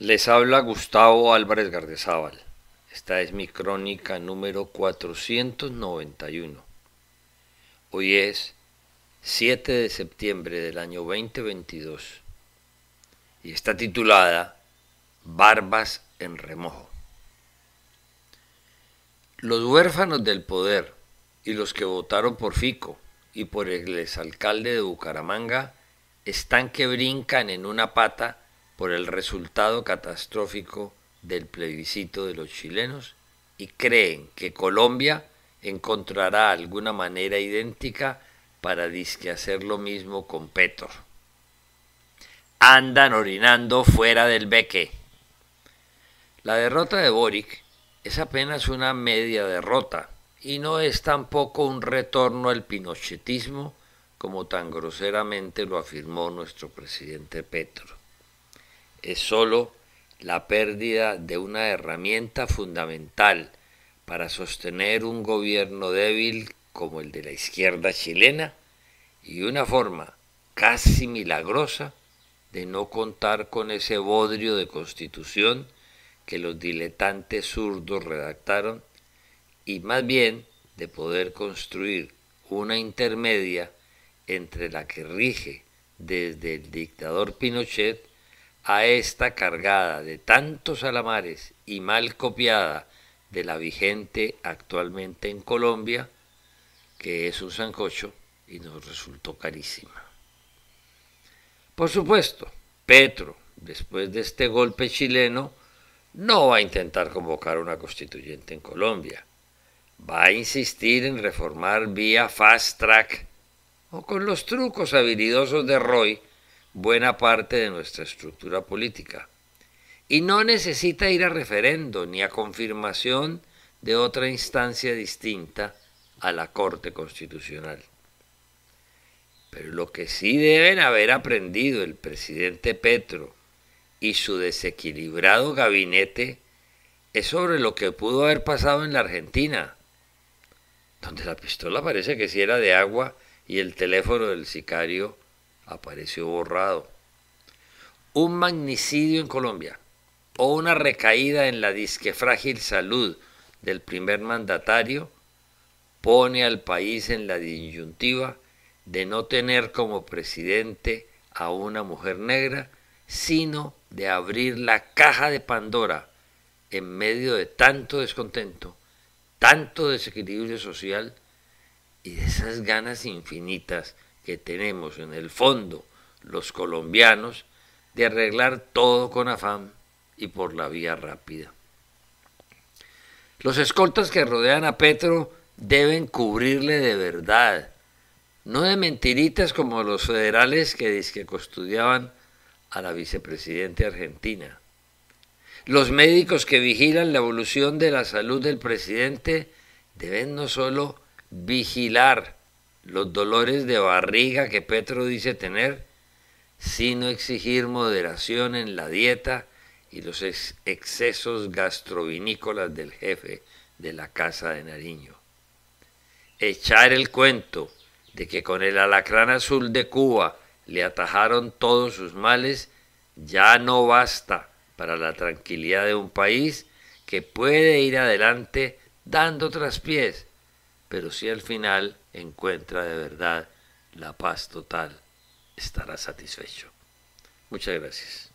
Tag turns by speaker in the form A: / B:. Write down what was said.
A: Les habla Gustavo Álvarez Gardezábal. Esta es mi crónica número 491. Hoy es 7 de septiembre del año 2022 y está titulada Barbas en remojo. Los huérfanos del poder y los que votaron por Fico y por el exalcalde de Bucaramanga están que brincan en una pata por el resultado catastrófico del plebiscito de los chilenos y creen que Colombia encontrará alguna manera idéntica para disque hacer lo mismo con Petro. Andan orinando fuera del beque. La derrota de Boric es apenas una media derrota y no es tampoco un retorno al pinochetismo como tan groseramente lo afirmó nuestro presidente Petro es sólo la pérdida de una herramienta fundamental para sostener un gobierno débil como el de la izquierda chilena y una forma casi milagrosa de no contar con ese bodrio de constitución que los diletantes zurdos redactaron y más bien de poder construir una intermedia entre la que rige desde el dictador Pinochet a esta cargada de tantos alamares y mal copiada de la vigente actualmente en Colombia, que es un sancocho y nos resultó carísima. Por supuesto, Petro, después de este golpe chileno, no va a intentar convocar una constituyente en Colombia. Va a insistir en reformar vía fast track o con los trucos habilidosos de Roy buena parte de nuestra estructura política. Y no necesita ir a referendo ni a confirmación de otra instancia distinta a la Corte Constitucional. Pero lo que sí deben haber aprendido el presidente Petro y su desequilibrado gabinete es sobre lo que pudo haber pasado en la Argentina, donde la pistola parece que si sí era de agua y el teléfono del sicario apareció borrado. Un magnicidio en Colombia o una recaída en la disquefrágil frágil salud del primer mandatario pone al país en la disyuntiva de no tener como presidente a una mujer negra, sino de abrir la caja de Pandora en medio de tanto descontento, tanto desequilibrio social y de esas ganas infinitas que tenemos en el fondo los colombianos de arreglar todo con afán y por la vía rápida. Los escoltas que rodean a Petro deben cubrirle de verdad, no de mentiritas como los federales que dizque custodiaban a la vicepresidente argentina. Los médicos que vigilan la evolución de la salud del presidente deben no solo vigilar, los dolores de barriga que Petro dice tener, sino exigir moderación en la dieta y los excesos gastrovinícolas del jefe de la Casa de Nariño. Echar el cuento de que con el alacrán azul de Cuba le atajaron todos sus males ya no basta para la tranquilidad de un país que puede ir adelante dando traspiés, pero si al final encuentra de verdad la paz total, estará satisfecho. Muchas gracias.